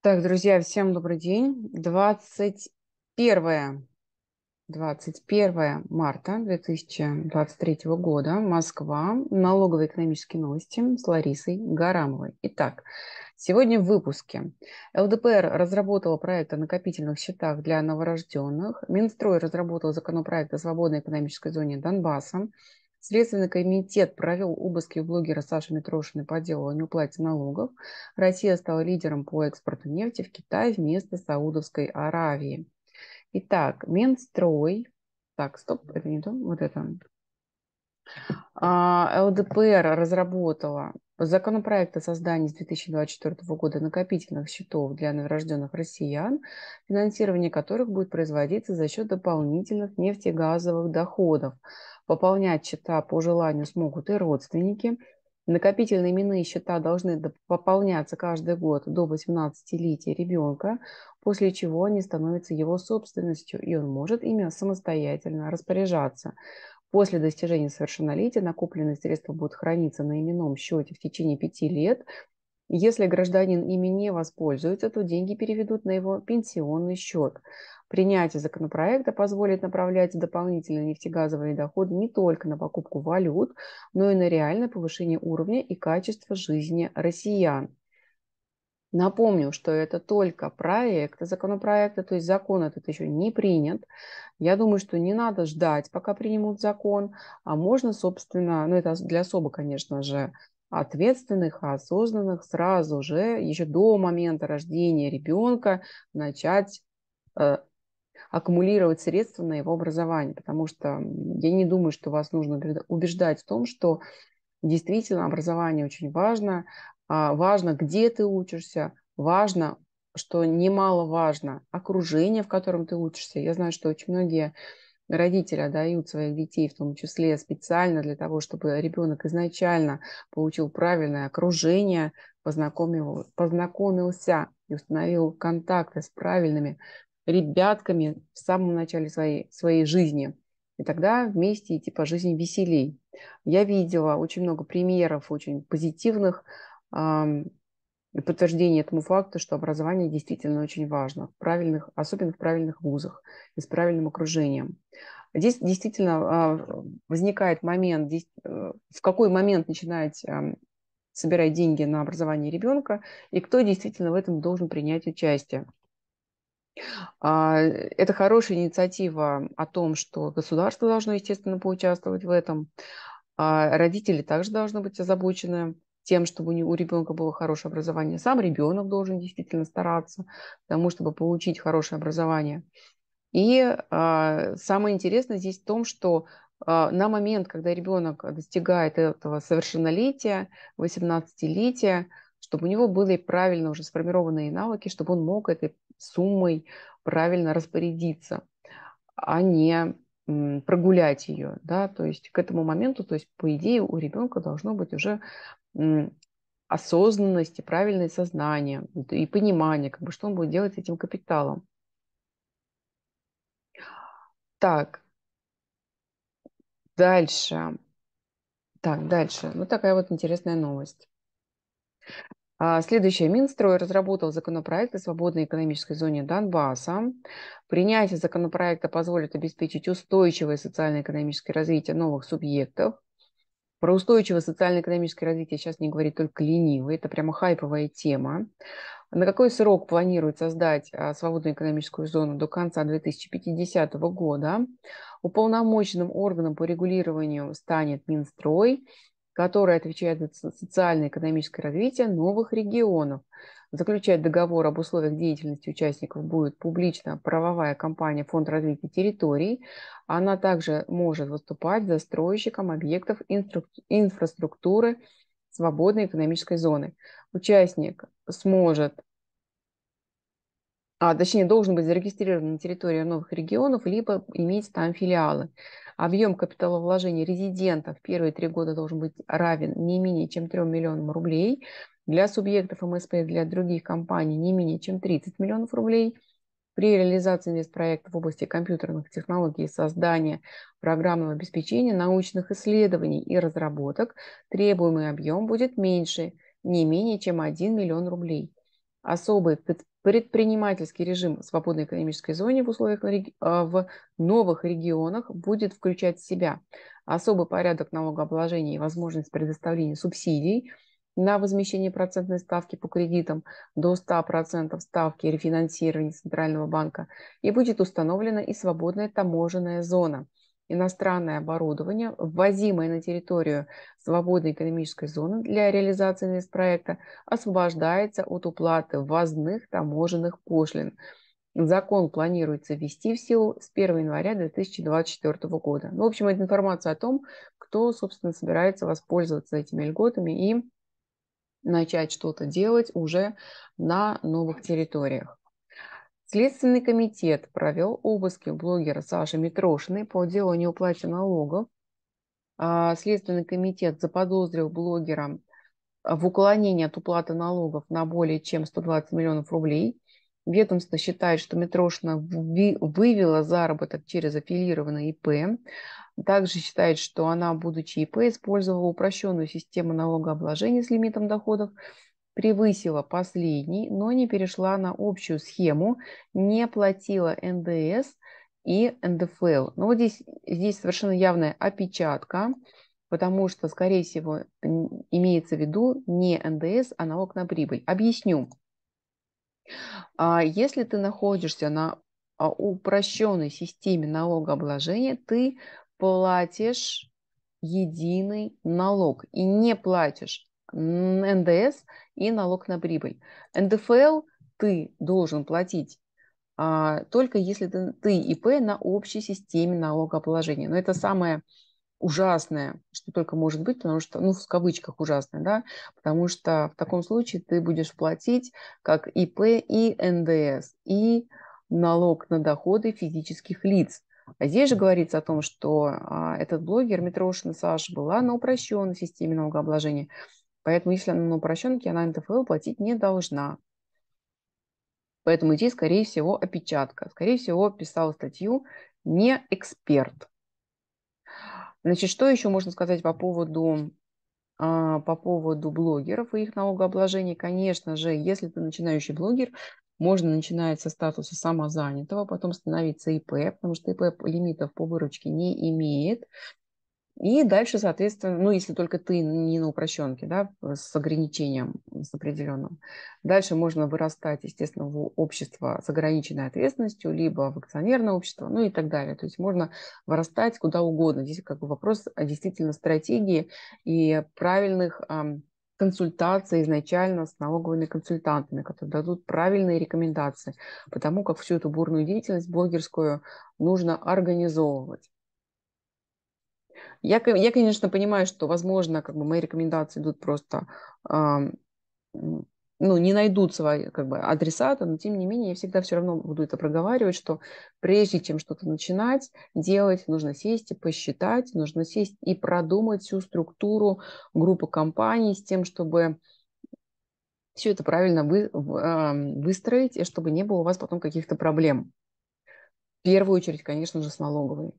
Так, друзья, всем добрый день. 21, 21 марта 2023 года, Москва, налоговые экономические новости с Ларисой Гарамовой. Итак, сегодня в выпуске. ЛДПР разработала проект о накопительных счетах для новорожденных. Минстрой разработал законопроект о свободной экономической зоне Донбасса. Следственный комитет провел обыски у блогера Саши Митрошиной по делу о неуплате налогов. Россия стала лидером по экспорту нефти в Китай вместо Саудовской Аравии. Итак, Минстрой. Так, стоп, это не то, вот это. А, ЛДПР разработала Законопроект о создании с 2024 года накопительных счетов для новорожденных россиян, финансирование которых будет производиться за счет дополнительных нефтегазовых доходов. Пополнять счета по желанию смогут и родственники. Накопительные именные счета должны пополняться каждый год до 18-летия ребенка, после чего они становятся его собственностью, и он может ими самостоятельно распоряжаться. После достижения совершеннолетия накопленные средства будут храниться на именном счете в течение пяти лет. Если гражданин ими не воспользуется, то деньги переведут на его пенсионный счет. Принятие законопроекта позволит направлять дополнительные нефтегазовые доходы не только на покупку валют, но и на реальное повышение уровня и качества жизни россиян. Напомню, что это только проект законопроекта, то есть закон этот еще не принят. Я думаю, что не надо ждать, пока примут закон, а можно, собственно, ну это для особо, конечно же, ответственных, а осознанных сразу же, еще до момента рождения ребенка, начать э, аккумулировать средства на его образование, потому что я не думаю, что вас нужно убеждать в том, что действительно образование очень важно, а, важно, где ты учишься, важно, что немаловажно, окружение, в котором ты учишься. Я знаю, что очень многие родители отдают своих детей, в том числе специально для того, чтобы ребенок изначально получил правильное окружение, познакомил, познакомился и установил контакты с правильными ребятками в самом начале своей, своей жизни. И тогда вместе идти по жизни веселей. Я видела очень много примеров очень позитивных подтверждение этому факту, что образование действительно очень важно, в правильных, особенно в правильных вузах и с правильным окружением. Здесь действительно а, возникает момент, э, в какой момент начинать собирать деньги на образование ребенка и кто действительно в этом должен принять участие. А, это хорошая инициатива о том, что государство должно, естественно, поучаствовать в этом. А родители также должны быть озабочены тем, чтобы у, ребенка было хорошее образование. Сам ребенок должен действительно стараться к тому, чтобы получить хорошее образование. И э, самое интересное здесь в том, что э, на момент, когда ребенок достигает этого совершеннолетия, 18-летия, чтобы у него были правильно уже сформированные навыки, чтобы он мог этой суммой правильно распорядиться, а не прогулять ее, да, то есть к этому моменту, то есть по идее у ребенка должно быть уже осознанность и правильное сознание и понимание, как бы, что он будет делать с этим капиталом. Так, дальше. Так, дальше. Ну такая вот интересная новость. А, следующее. Минстрой разработал законопроект о свободной экономической зоне Донбасса. Принятие законопроекта позволит обеспечить устойчивое социально-экономическое развитие новых субъектов, про устойчивое социально-экономическое развитие сейчас не говорит только ленивый, это прямо хайповая тема. На какой срок планируют создать а, свободную экономическую зону до конца 2050 года? Уполномоченным органом по регулированию станет Минстрой, который отвечает за социально-экономическое развитие новых регионов – Заключать договор об условиях деятельности участников будет публично правовая компания Фонд развития территорий. Она также может выступать застройщиком объектов инфраструктуры свободной экономической зоны. Участник сможет а, точнее, должен быть зарегистрирован на территории новых регионов, либо иметь там филиалы. Объем капиталовложений резидентов первые три года должен быть равен не менее чем 3 миллионам рублей. Для субъектов МСП и для других компаний не менее чем 30 миллионов рублей. При реализации инвестпроекта в области компьютерных технологий и создания программного обеспечения, научных исследований и разработок требуемый объем будет меньше, не менее чем 1 миллион рублей особый предпринимательский режим в свободной экономической зоне в условиях а, в новых регионах будет включать в себя особый порядок налогообложения и возможность предоставления субсидий на возмещение процентной ставки по кредитам до 100% ставки рефинансирования Центрального банка и будет установлена и свободная таможенная зона – иностранное оборудование, ввозимое на территорию свободной экономической зоны для реализации инвестпроекта, освобождается от уплаты ввозных таможенных пошлин. Закон планируется ввести в силу с 1 января 2024 года. Ну, в общем, это информация о том, кто, собственно, собирается воспользоваться этими льготами и начать что-то делать уже на новых территориях. Следственный комитет провел обыски у блогера Саши Митрошиной по делу о неуплате налогов. А, следственный комитет заподозрил блогера в уклонении от уплаты налогов на более чем 120 миллионов рублей. Ведомство считает, что Митрошина вывела заработок через аффилированное ИП. Также считает, что она, будучи ИП, использовала упрощенную систему налогообложения с лимитом доходов – превысила последний, но не перешла на общую схему, не платила НДС и НДФЛ. Но ну, вот здесь, здесь совершенно явная опечатка, потому что, скорее всего, имеется в виду не НДС, а налог на прибыль. Объясню. А, если ты находишься на а, упрощенной системе налогообложения, ты платишь единый налог и не платишь НДС и налог на прибыль. НДФЛ ты должен платить а, только если ты, ты ИП на общей системе налогообложения. Но это самое ужасное, что только может быть, потому что, ну, в кавычках ужасное, да, потому что в таком случае ты будешь платить как ИП и НДС, и налог на доходы физических лиц. А здесь же говорится о том, что а, этот блогер Митрошина Саша была на упрощенной системе налогообложения – Поэтому если она на упрощенке, она НТФЛ платить не должна. Поэтому здесь, скорее всего, опечатка. Скорее всего, писал статью не эксперт. Значит, что еще можно сказать по поводу, а, по поводу блогеров и их налогообложения? Конечно же, если ты начинающий блогер, можно начинать со статуса самозанятого, потом становиться ИП, потому что ИП лимитов по выручке не имеет. И дальше, соответственно, ну, если только ты не на упрощенке, да, с ограничением, с определенным. Дальше можно вырастать, естественно, в общество с ограниченной ответственностью, либо в акционерное общество, ну и так далее. То есть можно вырастать куда угодно. Здесь как бы вопрос действительно стратегии и правильных консультации изначально с налоговыми консультантами, которые дадут правильные рекомендации, потому как всю эту бурную деятельность блогерскую нужно организовывать. Я, я, конечно, понимаю, что, возможно, как бы мои рекомендации идут просто, э, ну, не найдут свои как бы, адресата, но, тем не менее, я всегда все равно буду это проговаривать, что прежде чем что-то начинать делать, нужно сесть и посчитать, нужно сесть и продумать всю структуру группы компаний с тем, чтобы все это правильно вы, э, выстроить, и чтобы не было у вас потом каких-то проблем. В первую очередь, конечно же, с налоговой.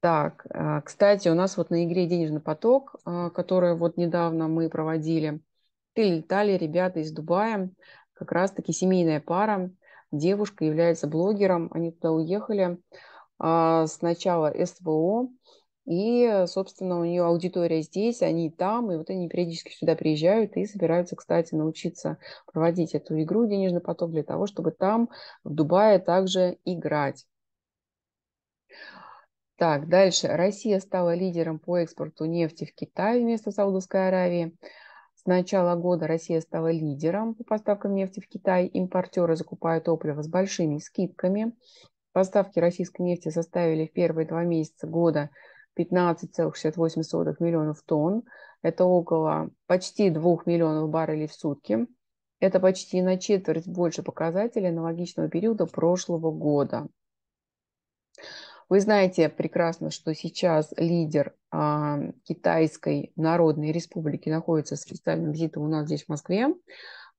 Так, э, кстати, у нас вот на игре «Денежный поток», э, которую вот недавно мы проводили, прилетали ребята из Дубая, как раз-таки семейная пара, девушка является блогером, они туда уехали, а, сначала СВО, и, собственно, у нее аудитория здесь, они там, и вот они периодически сюда приезжают и собираются, кстати, научиться проводить эту игру «Денежный поток» для того, чтобы там, в Дубае, также играть. Так, дальше. Россия стала лидером по экспорту нефти в Китай вместо Саудовской Аравии. С начала года Россия стала лидером по поставкам нефти в Китай. Импортеры закупают топливо с большими скидками. Поставки российской нефти составили в первые два месяца года 15,68 миллионов тонн. Это около почти 2 миллионов баррелей в сутки. Это почти на четверть больше показателей аналогичного периода прошлого года. Вы знаете прекрасно, что сейчас лидер а, Китайской Народной Республики находится с официальным визитом у нас здесь в Москве.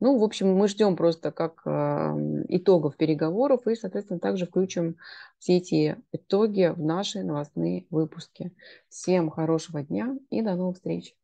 Ну, в общем, мы ждем просто как а, итогов переговоров и, соответственно, также включим все эти итоги в наши новостные выпуски. Всем хорошего дня и до новых встреч!